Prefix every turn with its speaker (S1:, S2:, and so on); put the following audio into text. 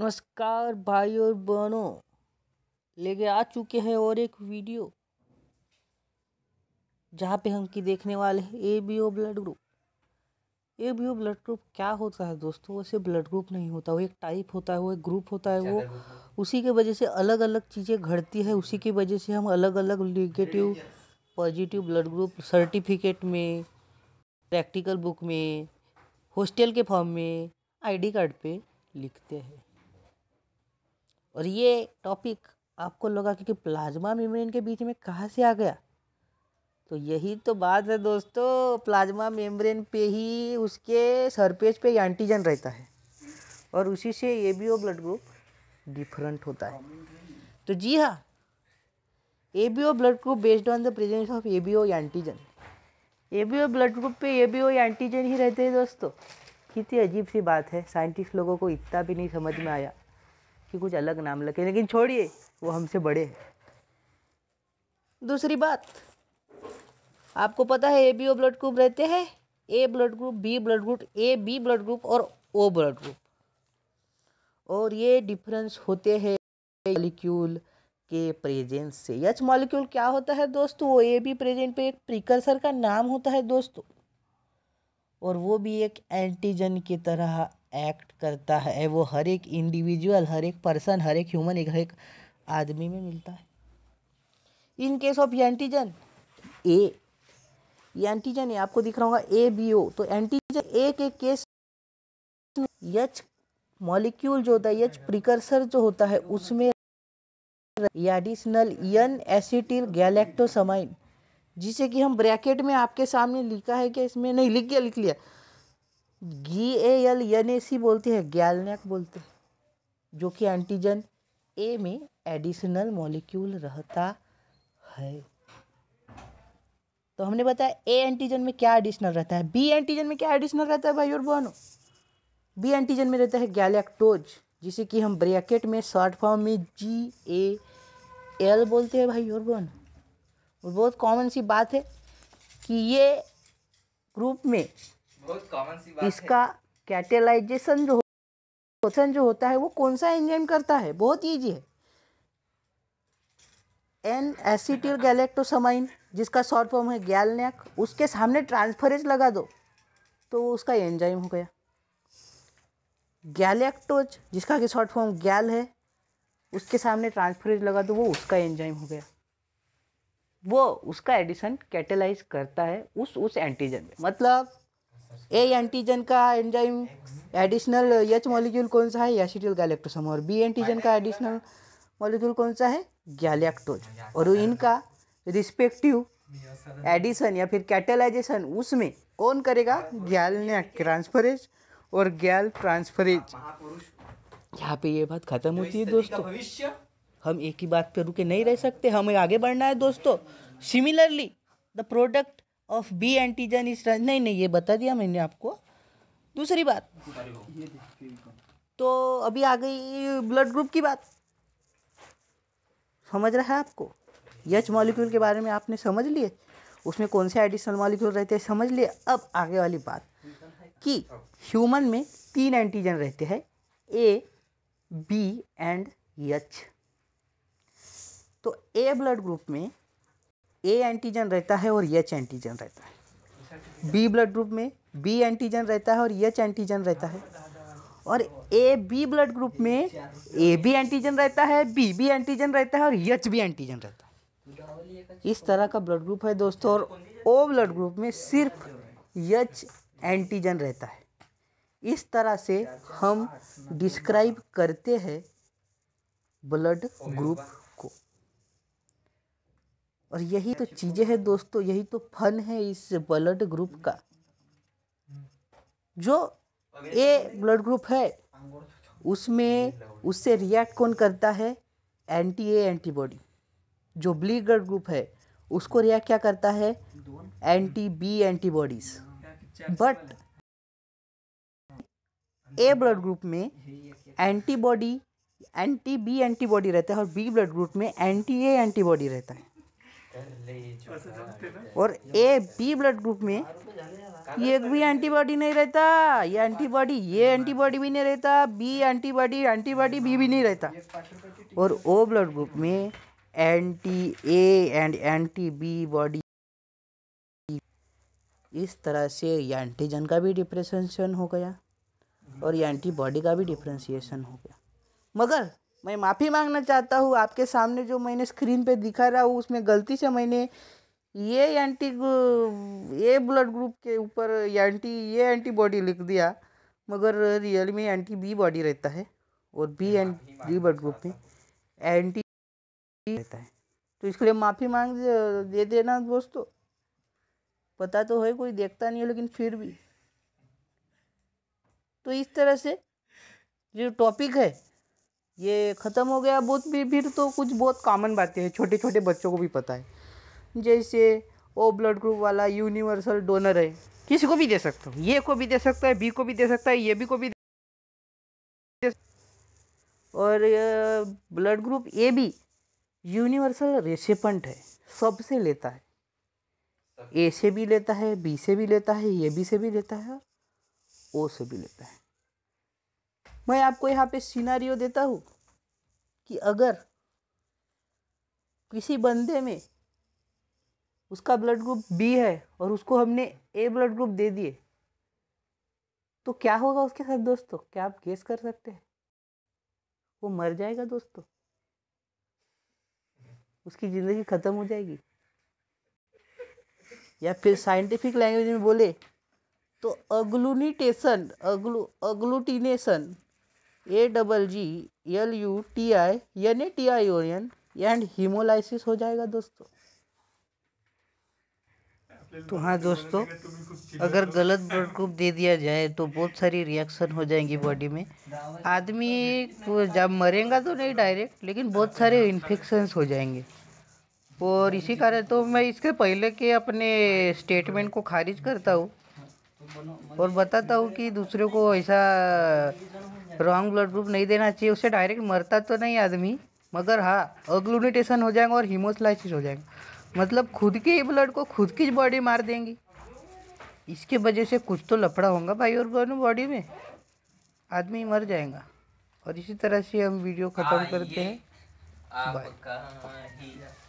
S1: नमस्कार भाई और बहनों लेके आ चुके हैं और एक वीडियो जहाँ पे हम की देखने वाले हैं A B O blood group A B O blood group क्या होता है दोस्तों वैसे ब्लड ग्रुप नहीं होता वो एक टाइप होता है वो एक ग्रुप होता है वो उसी के वजह से अलग अलग चीज़ें घटती है उसी की वजह से हम अलग अलग negative positive blood group certificate में प्रैक्टिकल बुक में हॉस्टल के फॉर्म में आईडी कार्ड पे लिखते हैं और ये टॉपिक आपको लगा क्योंकि प्लाज्मा मेम्ब्रेन के बीच में कहाँ से आ गया तो यही तो बात है दोस्तों प्लाज्मा मेम्ब्रेन पे ही उसके सरफेस पे एंटीजन रहता है और उसी से A B O blood group different होता है तो जी हाँ A B O blood group based on the presence of A B O antigen A B O blood group पे ए बी ओ एंटीजन ही रहते हैं दोस्तों कितनी अजीब सी बात है साइंटिस्ट लोगों को इतना भी नहीं समझ में आया कि कुछ अलग नाम लगे लेकिन छोड़िए वो हमसे बड़े हैं दूसरी बात आपको पता है A B O blood group रहते हैं A blood group B blood group A B blood group और ओ ब्लड ग्रुप और ये डिफरेंस होते हैं मॉलिक्यूल के प्रेजेंस से यच मॉलिक्यूल क्या होता है दोस्तों वो ए बी प्रेजेंट पे एक प्रीकर्सर का नाम होता है दोस्तों और वो भी एक एंटीजन की तरह एक्ट करता है वो हर एक इंडिविजुअल हर एक पर्सन हर एक ह्यूमन एक हर एक आदमी में मिलता है in case of antigen A ये एंटीजन है आपको दिख रहा होगा ए बी ओ तो एंटीजन ए के केस यच मॉलिक्यूल जो होता है यच प्रिकर्सर जो होता है उसमें एडिशनल यन एसिटिल गैलेक्टोसमाइन जिसे कि हम ब्रैकेट में आपके सामने लिखा है कि इसमें नहीं लिख गया लिख लिया जी ए एल एन ए सी बोलते हैं गैलनेक बोलते हैं जो कि एंटीजन ए में एडिशनल मॉलिक्यूल रहता है तो हमने बताया ए एंटीजन में क्या एडिशनल रहता है बी एंटीजन में क्या एडिशनल रहता है भाई और बहनो बी एंटीजन में रहता है गैलेक्टोज जिसे कि हम ब्रैकेट में शॉर्ट फॉर्म में जी ए एल बोलते हैं भाई और बहन और बहुत कॉमन सी बात है कि ये ग्रुप में बहुत कॉमन सी बात इसका कैटेलाइजेशन जो क्वेश्चन जो होता है वो कौन सा एंजाइम करता है बहुत ईजी है एन एसिटिल गैलेक्टोसमाइन जिसका शॉर्ट फॉर्म है गैलनेक उसके सामने ट्रांसफरेज लगा दो तो उसका एंजाइम हो गया गैलेक्टोज जिसका कि शॉर्ट फॉर्म गैल है उसके सामने ट्रांसफरेज लगा दो वो उसका एंजाइम हो गया वो उसका एडिशन कैटेलाइज करता है उस उस एंटीजन में मतलब ए एंटीजन का एंजाइम एडिशनल एच मॉलिक्यूल कौन सा है एसिटिल गैलेक्टोसम और बी एंटीजन का एडिशनल मॉलिक्यूल कौन सा है गैलेक्टोज और इनका रिस्पेक्टिव एडिशन या फिर कैटेलाइजेशन उसमें कौन करेगा गैल ट्रांसफरेज और गैल ट्रांसफरेज यहाँ पे ये बात खत्म होती है तो दोस्तों हम एक ही बात पे रुके नहीं रह सकते हमें आगे बढ़ना है दोस्तों similarly the product of B antigen is नहीं नहीं ये बता दिया मैंने आपको दूसरी बात तो अभी आ गई ब्लड ग्रुप की बात समझ रहा है आपको यच मॉलिक्यूल के बारे में आपने समझ लिए उसमें कौन से एडिशनल मॉलिक्यूल रहते हैं समझ लिए अब आगे वाली बात कि ह्यूमन में तीन एंटीजन रहते हैं ए बी एंड यच तो ए ब्लड ग्रुप में ए एंटीजन रहता है और एच एंटीजन रहता है बी ब्लड ग्रुप में बी एंटीजन रहता है और एच एंटीजन रहता है और ए बी ब्लड ग्रुप में ए बी एंटीजन रहता है बी बी एंटीजन रहता है और एच बी एंटीजन रहता है इस तरह का ब्लड ग्रुप है दोस्तों और ओ ब्लड ग्रुप में सिर्फ यच एंटीजन रहता है इस तरह से हम डिस्क्राइब करते हैं ब्लड ग्रुप को और यही तो चीज़ें हैं दोस्तों यही तो फन है इस ब्लड ग्रुप का जो ए ब्लड ग्रुप है उसमें उससे रिएक्ट कौन करता है एंटी ए एंटीबॉडी जो ब्ली ब्लड ग्रुप है उसको रिएक्ट क्या करता है anti B antibodies but A blood group में एंटीबॉडी एंटी बी एंटीबॉडी रहता है और बी ब्लड ग्रुप में एंटी ए एंटीबॉडी रहता है और ए बी ब्लड ग्रुप में एक भी एंटीबॉडी नहीं रहता ये एंटीबॉडी ये एंटीबॉडी भी नहीं रहता बी एंटीबॉडी एंटीबॉडी बी भी नहीं रहता और ओ ब्लड ग्रुप में anti A and anti B body इस तरह से एंटीजन का भी डिफ्रेंसिएशन हो गया और एंटीबॉडी का भी डिफ्रेंसिएशन हो गया मगर मैं माफ़ी मांगना चाहता हूँ आपके सामने जो मैंने स्क्रीन पे दिखा रहा हूँ उसमें गलती से मैंने ये एंटी ये ब्लड ग्रुप के ऊपर एंटी ये एंटीबॉडी लिख दिया मगर रियल में एंटी बी बॉडी रहता है और B and B blood group में एंटी रहता है तो इसके लिए माफ़ी मांग दे देना दोस्तों पता तो है कोई देखता नहीं है लेकिन फिर भी तो इस तरह से जो टॉपिक है ये ख़त्म हो गया बहुत भी फिर तो कुछ बहुत कॉमन बातें हैं छोटे छोटे बच्चों को भी पता है जैसे ओ ब्लड ग्रुप वाला यूनिवर्सल डोनर है किसी को भी दे सकता हूँ ये को भी दे सकता है बी को भी दे सकता है ये बी को भी दे और ब्लड ग्रुप ए भी यूनिवर्सल रेसिपेंट है सबसे लेता है ए से भी लेता है बी से भी लेता है ए बी से भी लेता है ओ से भी लेता है मैं आपको यहाँ पे सीनारियो देता हूँ कि अगर किसी बंदे में उसका ब्लड ग्रुप बी है और उसको हमने ए ब्लड ग्रुप दे दिए तो क्या होगा उसके साथ दोस्तों क्या आप गेस कर सकते हैं वो मर जाएगा दोस्तों उसकी ज़िंदगी ख़त्म हो जाएगी या फिर साइंटिफिक लैंग्वेज में बोले तो अग्लूनिटेशन अग्लू agglutination A double G L U T I यानी T I O N and haemolysis हो जाएगा दोस्तों तो हाँ दोस्तों अगर गलत ब्लड ग्रुप दे दिया जाए तो बहुत सारी रिएक्शन हो जाएंगी बॉडी में आदमी जब मरेगा तो नहीं डायरेक्ट लेकिन बहुत सारे इन्फेक्शंस हो जाएंगे और इसी कारण तो मैं इसके पहले के अपने स्टेटमेंट को खारिज करता हूँ और बताता हूँ कि दूसरे को ऐसा रॉन्ग ब्लड ग्रुप नहीं देना चाहिए उससे डायरेक्ट मरता तो नहीं आदमी मगर हाँ अग्लूनिटेशन हो जाएगा और हीमोसलाइसिस हो जाएगा मतलब खुद के ही ब्लड को खुद की बॉडी मार देंगी इसके वजह से कुछ तो लफड़ा होगा भाई और बहनों बॉडी में आदमी मर जाएगा और इसी तरह से हम वीडियो ख़त्म हाँ, करते हैं बाय